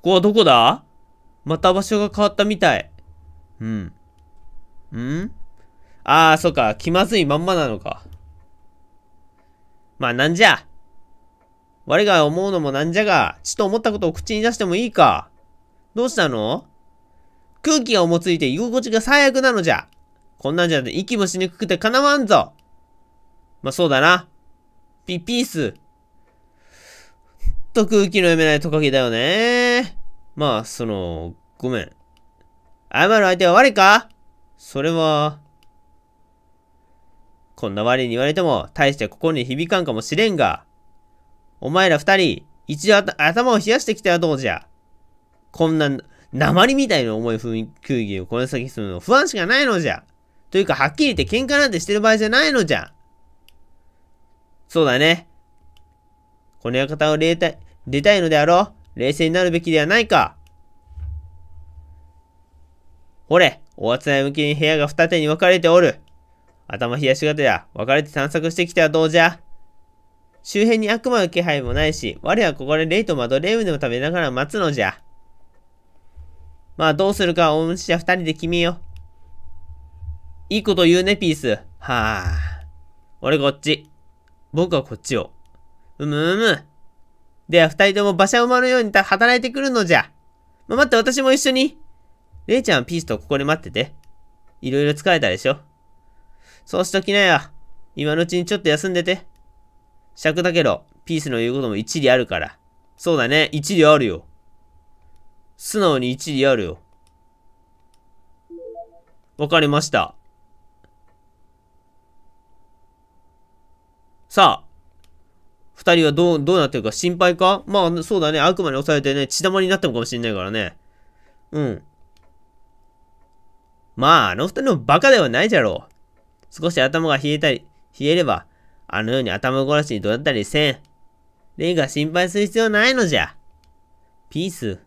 ここはどこだまた場所が変わったみたい。うん。うんああ、そうか。気まずいまんまなのか。まあ、なんじゃ。我が思うのもなんじゃが、ちと思ったことを口に出してもいいか。どうしたの空気が重ついて居心地が最悪なのじゃ。こんなんじゃ息もしにくくてかなわんぞ。まあ、そうだな。ピ、ピース。と空気の読めないトカゲだよね。まあ、その、ごめん。謝る相手は我かそれは、こんな我に言われても、大して心に響かんかもしれんが、お前ら二人、一度頭を冷やしてきたらどうじゃ。こんな、鉛みたいな重い空気をこの先進むの不安しかないのじゃ。というか、はっきり言って喧嘩なんてしてる場合じゃないのじゃ。そうだね。この館を出たい、出たいのであろう冷静になるべきではないかほれ、おあつらい向きに部屋が二手に分かれておる。頭冷やしがてら、分かれて探索してきてはどうじゃ周辺に悪魔の気配もないし、我はここでレイとマドレームでも食べながら待つのじゃ。まあどうするかはお主じゃ二人で決めよ。いいこと言うね、ピース。はあ。俺こっち。僕はこっちを。うむうむ。では二人とも馬車馬のように働いてくるのじゃ。ま待って、私も一緒に。レイちゃんはピースとここで待ってて。いろいろ疲れたでしょ。そうしときなよ。今のうちにちょっと休んでて。尺だけど、ピースの言うことも一理あるから。そうだね、一理あるよ。素直に一理あるよ。わかりました。さあ、二人はどう、どうなってるか心配かまあ、そうだね。悪魔に押されてね、血玉になってもかもしんないからね。うん。まあ、あの二人もバカではないじゃろう。少し頭が冷えたり、冷えれば、あのように頭ごなしにどうやったりせん。レイが心配する必要ないのじゃ。ピース。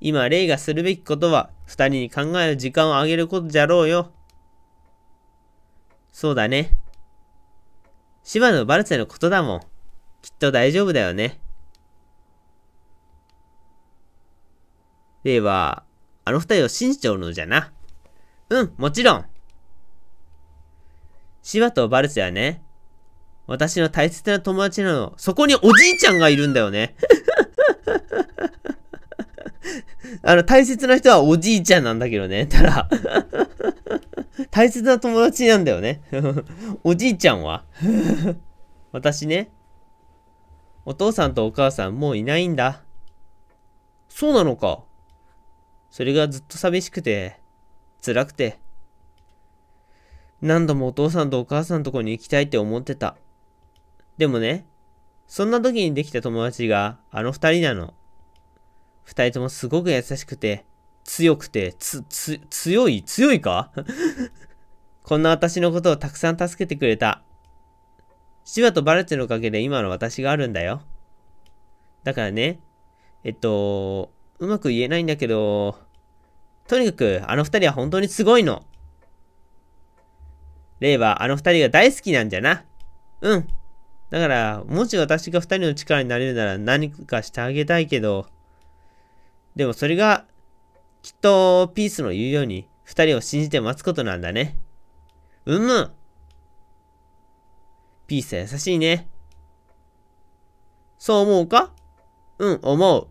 今、レイがするべきことは、二人に考える時間をあげることじゃろうよ。そうだね。芝のバルセのことだもん。きっと大丈夫だよね。では、あの二人を信じておるのじゃな。うん、もちろん。芝とバルセはね、私の大切な友達なの。そこにおじいちゃんがいるんだよね。あの、大切な人はおじいちゃんなんだけどね。ただ大切な友達なんだよね。おじいちゃんは 私ね。お父さんとお母さんもういないんだ。そうなのか。それがずっと寂しくて、辛くて。何度もお父さんとお母さんのとこに行きたいって思ってた。でもね、そんな時にできた友達があの二人なの。二人ともすごく優しくて、強くて、つ、つ、強い強いかこんな私のことをたくさん助けてくれた。シバとバルチのおかげで今の私があるんだよ。だからね、えっと、うまく言えないんだけど、とにかくあの二人は本当にすごいの。レイはあの二人が大好きなんじゃな。うん。だから、もし私が二人の力になれるなら何かしてあげたいけど、でもそれが、きっとピースの言うように二人を信じて待つことなんだね。うむピースは優しいね。そう思うかうん、思う。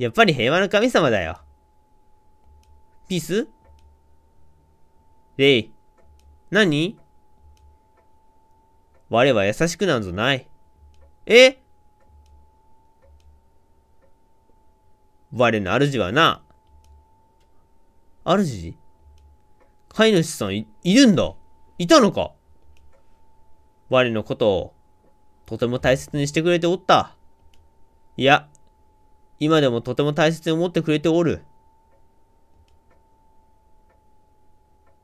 やっぱり平和の神様だよ。ピースレイ。何我は優しくなんぞない。え我の主はな。主飼い主さんい、いるんだ。いたのか我のことを、とても大切にしてくれておった。いや、今でもとても大切に思ってくれておる。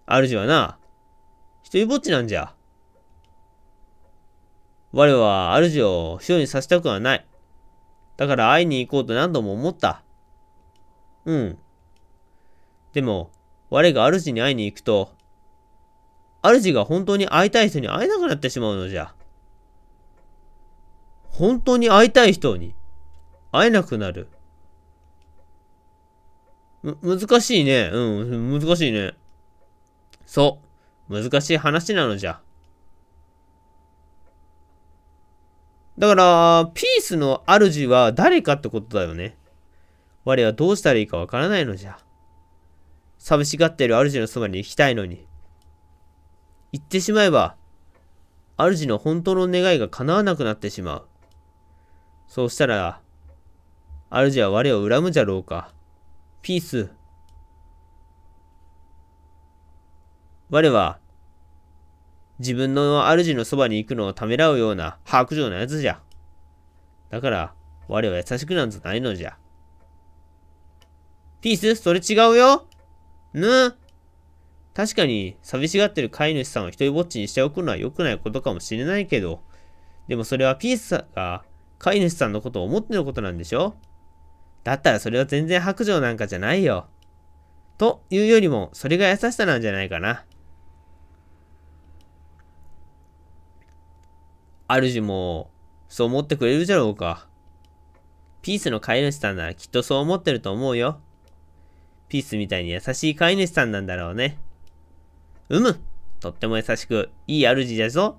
主はな、一人ぼっちなんじゃ。我は主を一人にさせたくはない。だから会いに行こうと何度も思った。うん。でも、我が主に会いに行くと、主が本当に会いたい人に会えなくなってしまうのじゃ。本当に会いたい人に会えなくなる。む、難しいね。うん、難しいね。そう。難しい話なのじゃ。だから、ピースの主は誰かってことだよね。我はどうしたらいいかわからないのじゃ。寂しがってる主のそばに行きたいのに。言ってしまえば、主の本当の願いが叶わなくなってしまう。そうしたら、主は我を恨むじゃろうか。ピース。我は、自分の主のそばに行くのをためらうような白状なやつじゃ。だから、我は優しくなんぞないのじゃ。ピース、それ違うよ。ぬ、確かに寂しがってる飼い主さんを一人ぼっちにしておくのは良くないことかもしれないけど、でもそれはピースが飼い主さんのことを思ってることなんでしょだったらそれは全然白状なんかじゃないよ。というよりも、それが優しさなんじゃないかな。主も、そう思ってくれるじゃろうか。ピースの飼い主さんならきっとそう思ってると思うよ。ピースみたいに優しい飼い主さんなんだろうね。うむとっても優しく、いい主じゃぞ。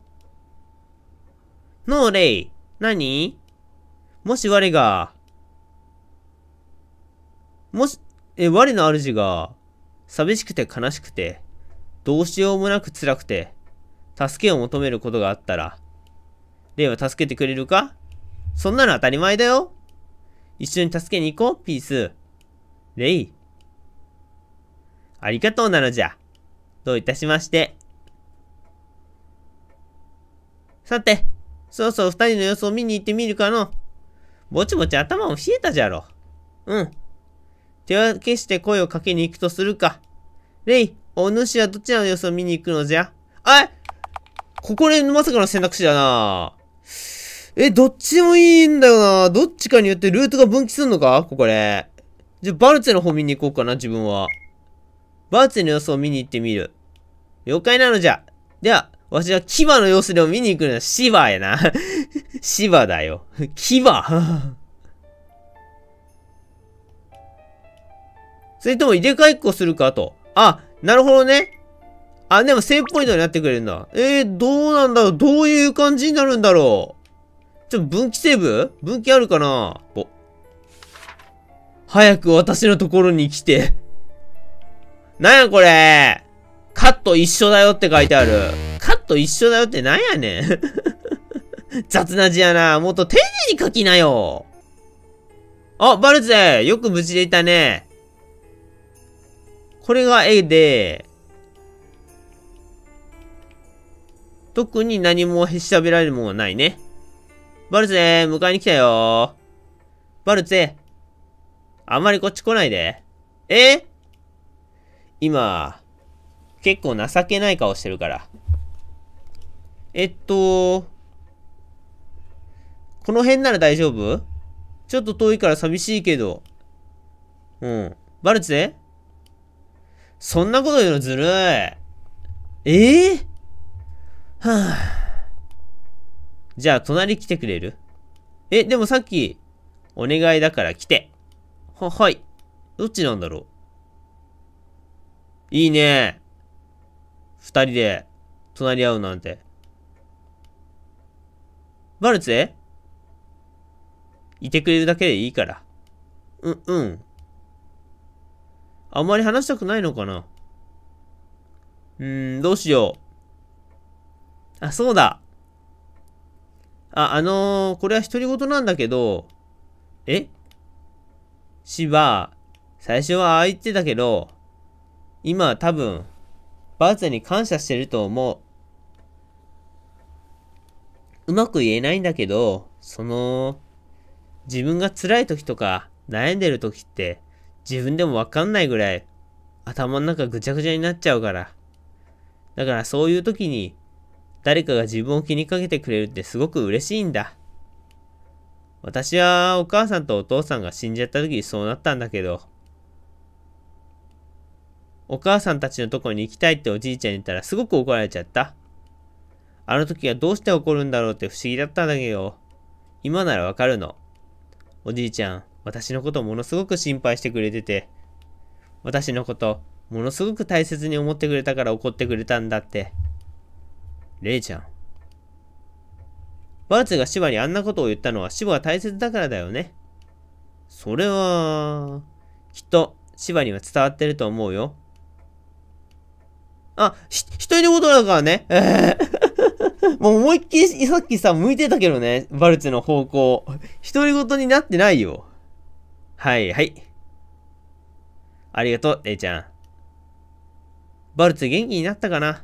のうれいにもし我が、もし、え、我の主が、寂しくて悲しくて、どうしようもなく辛くて、助けを求めることがあったら、レイは助けてくれるかそんなの当たり前だよ一緒に助けに行こう、ピース。レイ。ありがとうなのじゃ。どういたしまして。さて、そろそろ二人の様子を見に行ってみるかの。ぼちぼち頭も冷えたじゃろ。うん。手分けして声をかけに行くとするか。レイ、お主はどちらの様子を見に行くのじゃあいここでまさかの選択肢だなえ、どっちでもいいんだよなどっちかによってルートが分岐すんのかここで。じゃ、バルツェの方見に行こうかな、自分は。バーチャルの様子を見に行ってみる。了解なのじゃ。では、わしは牙の様子でも見に行くのはシバやな。シバだよ。牙 それとも入れ替えっこするかと。あ、なるほどね。あ、でもセーブポイントになってくれるんだ。えー、どうなんだろうどういう感じになるんだろうちょ、分岐セーブ分岐あるかなお。早く私のところに来てなんやこれカット一緒だよって書いてある。カット一緒だよってなんやねん 雑な字やな。もっと丁寧に書きなよ。あ、バルェ、よく無事でいたね。これが絵で、特に何も調べられるものはないね。バルェ、迎えに来たよ。バルェ、あんまりこっち来ないで。え今、結構情けない顔してるから。えっと、この辺なら大丈夫ちょっと遠いから寂しいけど。うん。バルチでそんなこと言うのずるい。ええー、はぁ、あ。じゃあ、隣来てくれるえ、でもさっき、お願いだから来て。は、はい。どっちなんだろういいね。二人で、隣り合うなんて。バルツェいてくれるだけでいいから。うん、うん。あんまり話したくないのかなうーん、どうしよう。あ、そうだ。あ、あのー、これは独り言なんだけど、え芝、最初はああ言ってたけど、今多分、バーツに感謝してると思う。うまく言えないんだけど、その、自分が辛い時とか悩んでる時って自分でもわかんないぐらい頭の中ぐちゃぐちゃになっちゃうから。だからそういう時に誰かが自分を気にかけてくれるってすごく嬉しいんだ。私はお母さんとお父さんが死んじゃった時にそうなったんだけど、お母さんたちのとこに行きたいっておじいちゃんに言ったらすごく怒られちゃった。あの時はどうして怒るんだろうって不思議だったんだけど、今ならわかるの。おじいちゃん、私のことものすごく心配してくれてて、私のことものすごく大切に思ってくれたから怒ってくれたんだって。レイちゃん。バーツがシバにあんなことを言ったのはシバが大切だからだよね。それは、きっとシバには伝わってると思うよ。あ、し、一人で踊とだからね。え もう思いっきりさっきさ、向いてたけどね、バルツの方向。独り言になってないよ。はいはい。ありがとう、レイちゃん。バルツ元気になったかな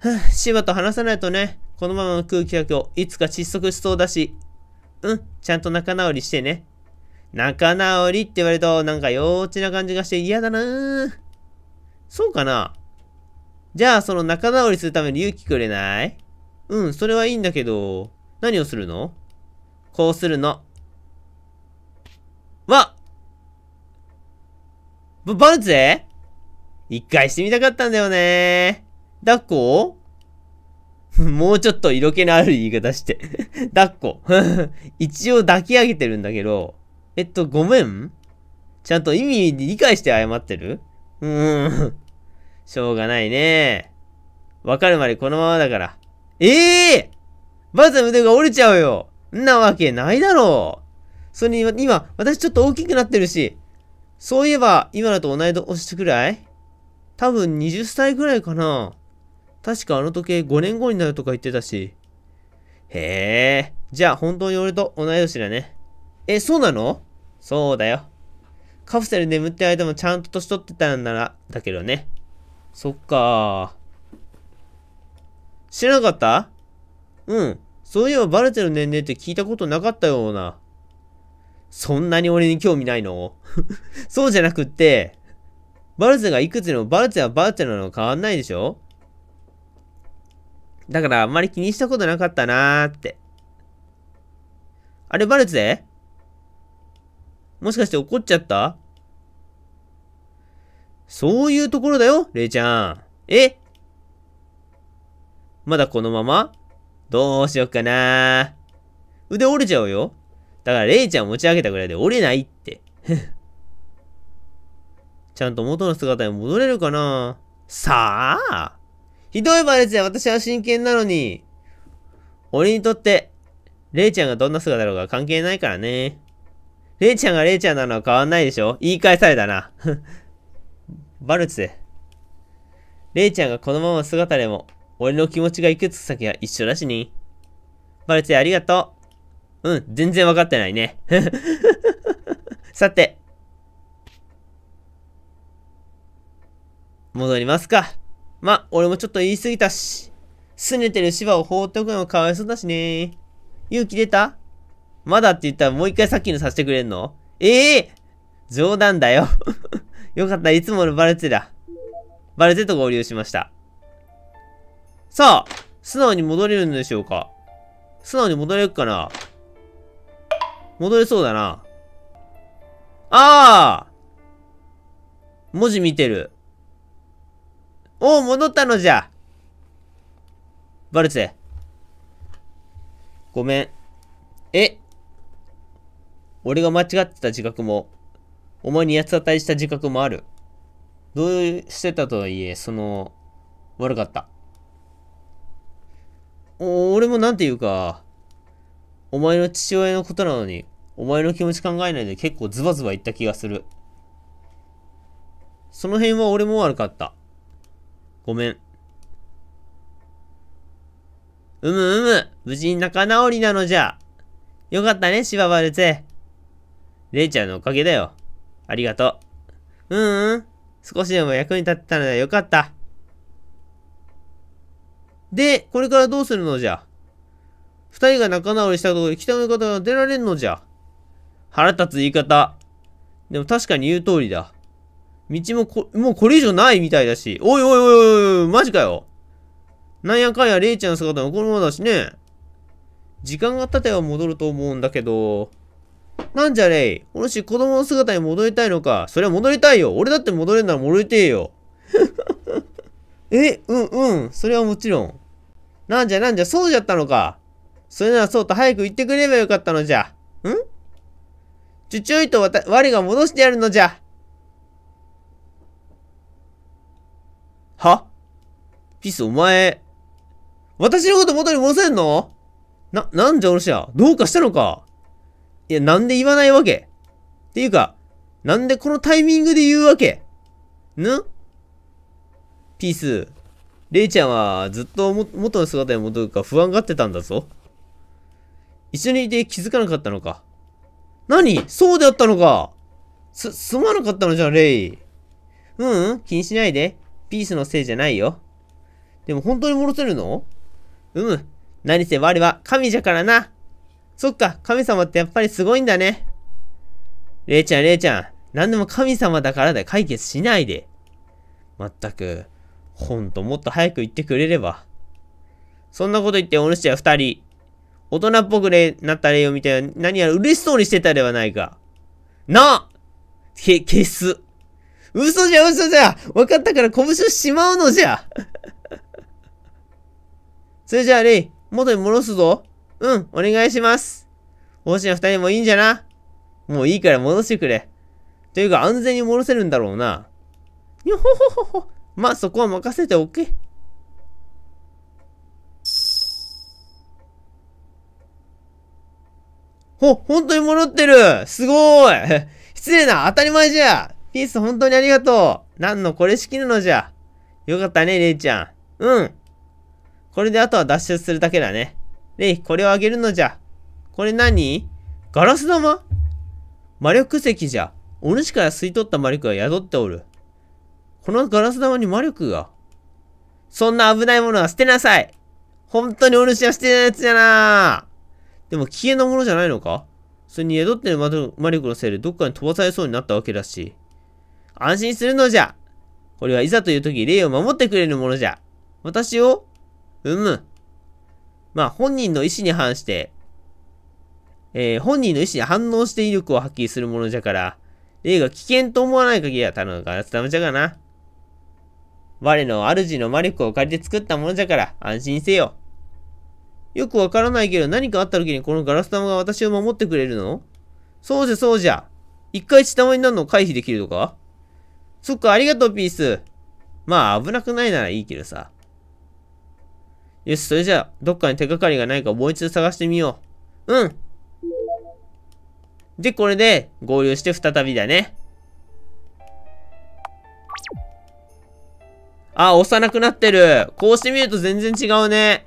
はシバと話さないとね、このままの空気が今日、いつか窒息しそうだし。うん、ちゃんと仲直りしてね。仲直りって言われると、なんか幼稚な感じがして嫌だなぁ。そうかなじゃあ、その仲直りするために勇気くれないうん、それはいいんだけど、何をするのこうするの。わば、バルツェ一回してみたかったんだよね抱っこ もうちょっと色気のある言い方して抱っこ 一応抱き上げてるんだけど、えっと、ごめんちゃんと意味理解して謝ってるうーん。しょうがないね。わかるまでこのままだから。ええー、バーツの腕が折れちゃうよんなわけないだろうそれに今、私ちょっと大きくなってるし、そういえば、今だと同い年くらい多分20歳くらいかな。確かあの時計5年後になるとか言ってたし。へえ、じゃあ本当に俺と同い年だね。え、そうなのそうだよ。カプセル眠ってる間もちゃんと年取ってたんなら、だけどね。そっか知らなかったうん。そういえばバレてる年齢って聞いたことなかったような。そんなに俺に興味ないの そうじゃなくって、バルツがいくつでもバルツはバルツなの変わんないでしょだからあんまり気にしたことなかったなーって。あれバルツでもしかして怒っちゃったそういうところだよ、レイちゃん。えまだこのままどうしよっかな腕折れちゃうよ。だからレイちゃん持ち上げたぐらいで折れないって。ちゃんと元の姿に戻れるかなさあひどいバレちゃ私は真剣なのに。俺にとって、レイちゃんがどんな姿だろうが関係ないからね。レイちゃんがレイちゃんなのは変わんないでしょ言い返されたな。バルツ。レイちゃんがこのまま姿でも、俺の気持ちがいくつ先は一緒だしに。バルツありがとう。うん、全然わかってないね。さて。戻りますか。まあ、俺もちょっと言い過ぎたし。拗ねてる芝を放っておくのもかわいそうだしね。勇気出たまだって言ったらもう一回さっきのさせてくれんのええー、冗談だよ よかった、いつものバルツェだ。バルツェと合流しました。さあ、素直に戻れるんでしょうか素直に戻れるかな戻れそうだな。ああ文字見てる。おお、戻ったのじゃバルツェ。ごめん。え、俺が間違ってた自覚も、お前に八つ当たりした自覚もある。どうしてたとはいえ、その、悪かった。お俺もなんていうか、お前の父親のことなのに、お前の気持ち考えないで結構ズバズバ言った気がする。その辺は俺も悪かった。ごめん。うむうむ、無事に仲直りなのじゃ。よかったね、芝丸バツェ。レちゃんのおかげだよ。ありがとう。うんうん。少しでも役に立ったのらよかった。で、これからどうするのじゃ二人が仲直りしたところで北の方が出られんのじゃ。腹立つ言い方。でも確かに言う通りだ。道もこ、もうこれ以上ないみたいだし。おいおいおいおいマジかよ。なんやかんやレイちゃんの姿もこのままだしね。時間が経てば戻ると思うんだけど。なんじゃれい。お主子供の姿に戻りたいのか。そりゃ戻りたいよ。俺だって戻れるなら戻りてえよ。え、うんうん。それはもちろん。なんじゃなんじゃ、そうじゃったのか。それならそうと早く言ってくれればよかったのじゃ。んちょちょいとわた、我が戻してやるのじゃ。はピス、お前、私のこと元に戻せんのな、なんじゃお主は、どうかしたのかいや、なんで言わないわけっていうか、なんでこのタイミングで言うわけんピース、レイちゃんはずっと元の姿に戻るか不安がってたんだぞ。一緒にいて気づかなかったのか。何そうであったのかす、すまなかったのじゃん、レイ。ううん、気にしないで。ピースのせいじゃないよ。でも本当に戻せるのうむ、何せ我は神じゃからな。そっか、神様ってやっぱりすごいんだね。れいちゃん、れいちゃん。何でも神様だからで解決しないで。まったく、ほんともっと早く言ってくれれば。そんなこと言ってお主は二人。大人っぽくなったみを見て何やら嬉しそうにしてたではないか。なあけ、消す。嘘じゃ嘘じゃ分かったから拳をしまうのじゃ それじゃあレイ、元に戻すぞ。うん、お願いします。星の二人もいいんじゃな。もういいから戻してくれ。というか安全に戻せるんだろうな。よほほほほ。まあそこは任せておけ。ほ、本当に戻ってるすごい失礼な当たり前じゃピース本当にありがとうなんのこれしきるのじゃよかったね、レイちゃん。うんこれであとは脱出するだけだね。で、これをあげるのじゃ。これ何ガラス玉魔力石じゃ。お主から吸い取った魔力が宿っておる。このガラス玉に魔力が。そんな危ないものは捨てなさい本当にお主は捨てないやつじゃなでも危険なものじゃないのかそれに宿ってる魔力のせいでどっかに飛ばされそうになったわけだし。安心するのじゃこれはいざという時霊を守ってくれるものじゃ私をうむ。まあ、本人の意思に反して、えー、本人の意思に反応して威力を発揮するものじゃから、霊が危険と思わない限りは頼むからダメじゃがな。我の主の魔力を借りて作ったものじゃから安心せよ。よくわからないけど何かあった時にこのガラス玉が私を守ってくれるのそうじゃそうじゃ。一回血玉になるのを回避できるとかそっか、ありがとう、ピース。まあ、危なくないならいいけどさ。よし、それじゃあ、どっかに手がかりがないかもう一度探してみよう。うん。で、これで合流して再びだね。あ、幼くなってる。こうしてみると全然違うね。